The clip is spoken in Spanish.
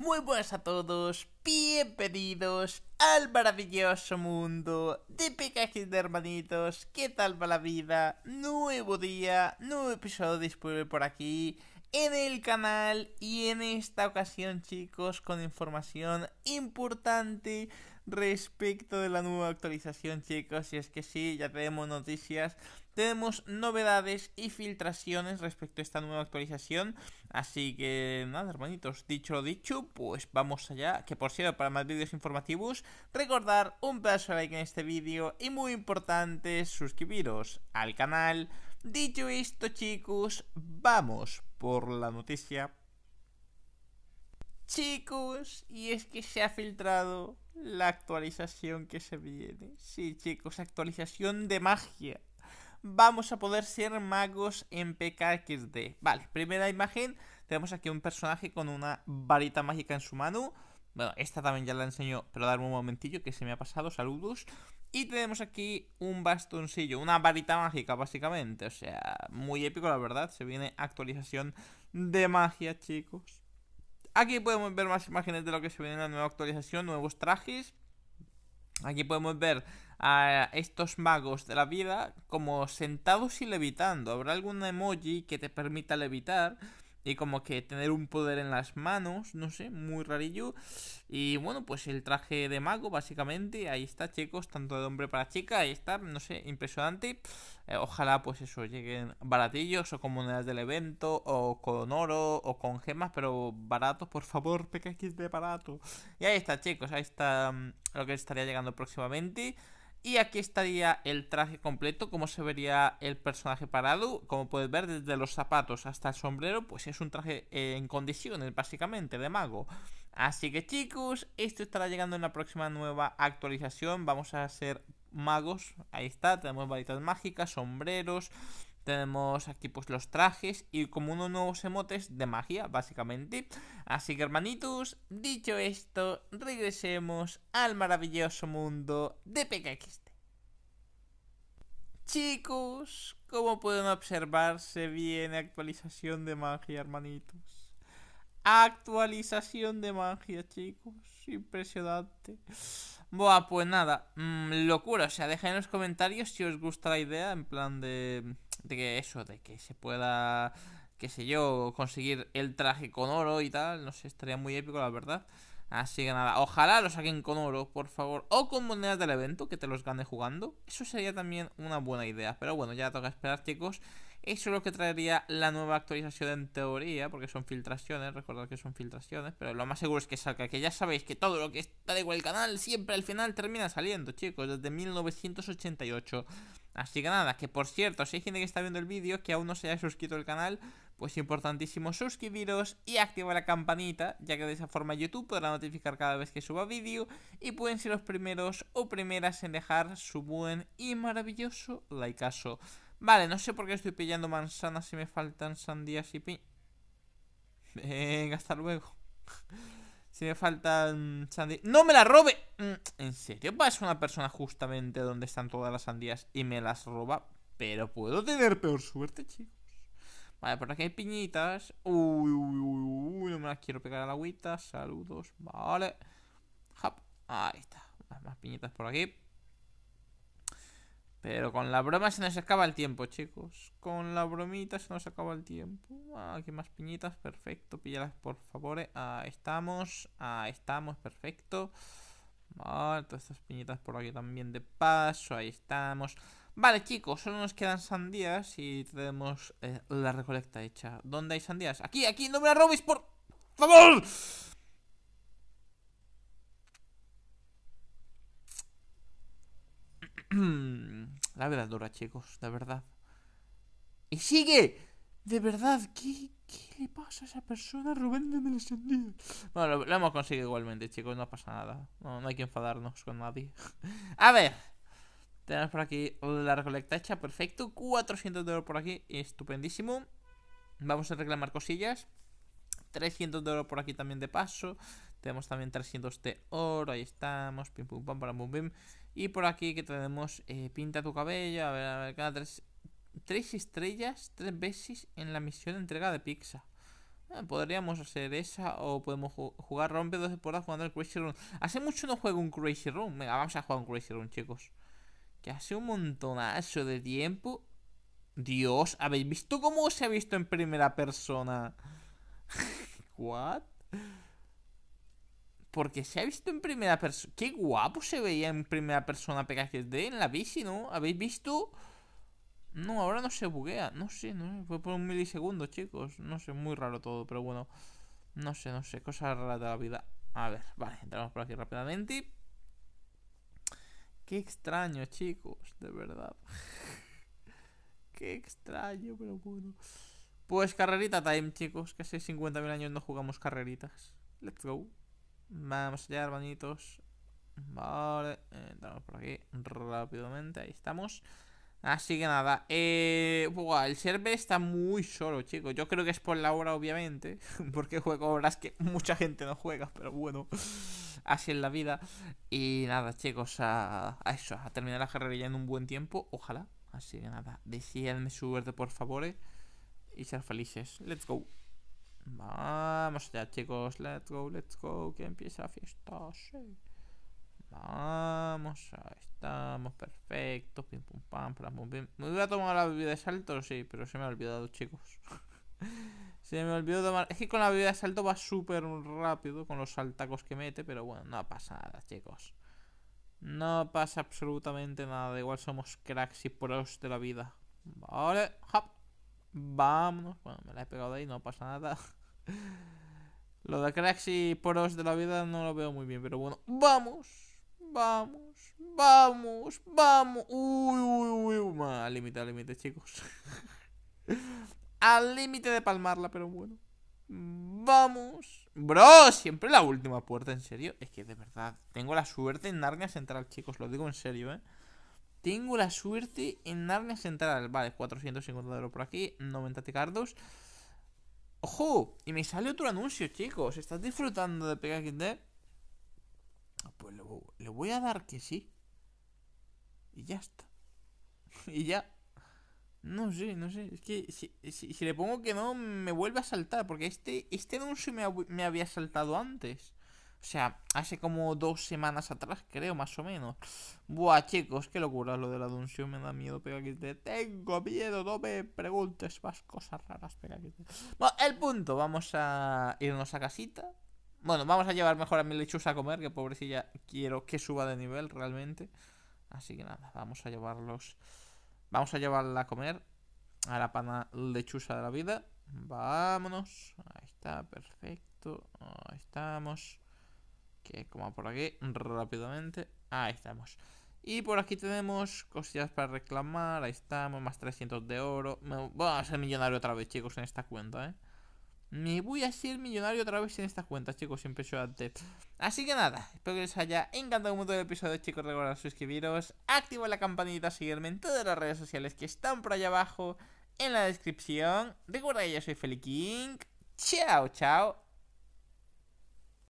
Muy buenas a todos, bienvenidos al maravilloso mundo de Pikachu de Hermanitos. ¿Qué tal va la vida? Nuevo día, nuevo episodio disponible por aquí en el canal y en esta ocasión chicos con información importante respecto de la nueva actualización, chicos. Y es que sí, ya tenemos noticias, tenemos novedades y filtraciones respecto a esta nueva actualización. Así que nada, hermanitos, dicho lo dicho, pues vamos allá. Que por cierto, para más vídeos informativos, recordar un pedazo like en este vídeo y muy importante, suscribiros al canal. Dicho esto, chicos, vamos por la noticia Chicos, y es que se ha filtrado la actualización que se viene. Sí, chicos, actualización de magia. Vamos a poder ser magos en PKXD. Vale, primera imagen. Tenemos aquí un personaje con una varita mágica en su mano. Bueno, esta también ya la enseño, pero darme un momentillo que se me ha pasado. Saludos. Y tenemos aquí un bastoncillo, una varita mágica básicamente. O sea, muy épico la verdad. Se viene actualización de magia, chicos. Aquí podemos ver más imágenes de lo que se viene en la nueva actualización, nuevos trajes. Aquí podemos ver a estos magos de la vida como sentados y levitando. Habrá algún emoji que te permita levitar y como que tener un poder en las manos, no sé, muy rarillo. Y bueno, pues el traje de mago, básicamente, ahí está, chicos, tanto de hombre para chica, ahí está, no sé, impresionante. Eh, ojalá, pues eso, lleguen baratillos o con monedas del evento, o con oro, o con gemas, pero baratos, por favor, PKX de barato. Y ahí está, chicos, ahí está mm, lo que estaría llegando próximamente. Y aquí estaría el traje completo, como se vería el personaje parado. Como puedes ver, desde los zapatos hasta el sombrero, pues es un traje en condiciones, básicamente, de mago. Así que chicos, esto estará llegando en la próxima nueva actualización. Vamos a ser magos, ahí está, tenemos varitas mágicas, sombreros... Tenemos aquí pues los trajes y como unos nuevos emotes de magia, básicamente. Así que hermanitos, dicho esto, regresemos al maravilloso mundo de PKX. Chicos, como pueden observar, se viene actualización de magia, hermanitos. Actualización de magia, chicos. Impresionante. Buah, pues nada. Mm, locura. O sea, dejad en los comentarios si os gusta la idea. En plan de, de que eso, de que se pueda, qué sé yo, conseguir el traje con oro y tal. No sé, estaría muy épico, la verdad. Así que nada, ojalá lo saquen con oro, por favor. O con monedas del evento, que te los gane jugando. Eso sería también una buena idea. Pero bueno, ya toca esperar, chicos. Eso es lo que traería la nueva actualización en teoría, porque son filtraciones, recordad que son filtraciones, pero lo más seguro es que salga, que ya sabéis que todo lo que está de el canal siempre al final termina saliendo, chicos, desde 1988. Así que nada, que por cierto, si hay gente que está viendo el vídeo que aún no se haya suscrito al canal, pues importantísimo suscribiros y activar la campanita, ya que de esa forma YouTube podrá notificar cada vez que suba vídeo y pueden ser los primeros o primeras en dejar su buen y maravilloso likeazo. Vale, no sé por qué estoy pillando manzanas si me faltan sandías y pi... Venga, hasta luego. si me faltan sandías... ¡No me la robe! Mm, ¿En serio? es una persona justamente donde están todas las sandías y me las roba. Pero puedo tener peor suerte, chicos. Vale, por aquí hay piñitas. Uy, uy, uy, uy, no me las quiero pegar al la agüita. Saludos, vale. Hop. Ahí está. más piñitas por aquí. Pero con la broma se nos acaba el tiempo, chicos. Con la bromita se nos acaba el tiempo. Ah, aquí más piñitas, perfecto. Píllalas, por favor. Ahí estamos. Ahí estamos, perfecto. Vale, todas estas piñitas por aquí también de paso. Ahí estamos. Vale, chicos, solo nos quedan sandías y tenemos eh, la recolecta hecha. ¿Dónde hay sandías? Aquí, aquí, no me la robes, por favor. La verdad dura, chicos, de verdad. ¡Y sigue! De verdad, ¿qué, le pasa a esa persona robándome las sandías? Bueno, lo, hemos conseguido igualmente, chicos, no pasa nada. No, no hay que enfadarnos con nadie. a ver. Tenemos por aquí la recolecta hecha, perfecto. 400 de oro por aquí, estupendísimo. Vamos a reclamar cosillas. 300 de oro por aquí también de paso. Tenemos también 300 de oro, ahí estamos. Pim, pum, pam, para Y por aquí que tenemos eh, pinta tu cabello. A ver, a ver, cada tres, tres estrellas, tres veces en la misión entrega de pizza. Ah, podríamos hacer esa o podemos jugar rompe dos hora jugando el Crazy Room. Hace mucho no juego un Crazy Room. Venga, vamos a jugar un Crazy Room, chicos que hace un montonazo de tiempo. Dios, ¿habéis visto cómo se ha visto en primera persona? ¿What? Porque se ha visto en primera persona. Qué guapo se veía en primera persona D en la bici, ¿no? ¿Habéis visto? No, ahora no se buguea. No sé, no Fue por un milisegundo, chicos. No sé, muy raro todo, pero bueno. No sé, no sé. Cosas raras de la vida. A ver, vale, entramos por aquí rápidamente. Qué extraño, chicos, de verdad. Qué extraño, pero bueno. Pues carrerita time, chicos, que hace 50.000 años no jugamos carreritas. Let's go. Vamos allá, hermanitos. Vale, entramos por aquí rápidamente, ahí estamos. Así que nada, eh, el server está muy solo, chicos. Yo creo que es por la hora, obviamente, porque juego horas que mucha gente no juega, pero bueno, así es la vida. Y nada, chicos, a, eso, a terminar la carrera en un buen tiempo, ojalá. Así que nada, decidme suerte, por favor, y ser felices. Let's go. Vamos allá, chicos, let's go, let's go, que empieza la fiesta, sí. Vamos, ahí estamos, perfecto. Pim pum pam, pam pum Me hubiera tomado la bebida de salto, sí, pero se me ha olvidado, chicos. se me olvidó tomar. Es que con la bebida de salto va súper rápido con los saltacos que mete, pero bueno, no pasa nada, chicos. No pasa absolutamente nada. Igual somos cracks y pros de la vida. Vale, hop. Vámonos. Bueno, me la he pegado de ahí, no pasa nada. lo de cracks y poros de la vida no lo veo muy bien, pero bueno, vamos. Vamos, vamos, vamos. Uy, uy, uy. Al límite, al límite, chicos. al límite de palmarla, pero bueno. Vamos. Bro, siempre la última puerta, en serio. Es que de verdad, tengo la suerte en Narnia Central, chicos. Lo digo en serio, ¿eh? Tengo la suerte en Narnia Central. Vale, 450 euros por aquí, 90 ticardos ¡Ojo! Y me sale otro anuncio, chicos. ¿Estás disfrutando de de le, voy a dar que sí. Y ya está. y ya. No sé, no sé. Es que si, le pongo que no, me vuelve a saltar. Porque este, este anuncio me, había saltado antes. O sea, hace como dos semanas atrás, creo, más o menos. Buah, chicos, qué locura lo de la anuncio. Me da miedo, pega que te tengo miedo. No me preguntes más cosas raras, pega que te... Bueno, el punto. Vamos a irnos a casita. Bueno, vamos a llevar mejor a mi lechuza a comer, que pobrecilla quiero que suba de nivel realmente. Así que nada, vamos a llevarlos. Vamos a llevarla a comer. A la pana lechuza de la vida. Vámonos. Ahí está, perfecto. Ahí estamos. Que coma por aquí, rápidamente. Ahí estamos. Y por aquí tenemos cosillas para reclamar. Ahí estamos, más 300 de oro. voy a ser millonario otra vez, chicos, en esta cuenta, ¿eh? Me voy a ser millonario otra vez en estas cuentas, chicos, Siempre antes. Así que nada, espero que les haya encantado un el episodio, chicos. Recuerden suscribiros, activo la campanita, seguirme en todas las redes sociales que están por allá abajo en la descripción. Recuerda que yo soy Feliking. Chao, chao.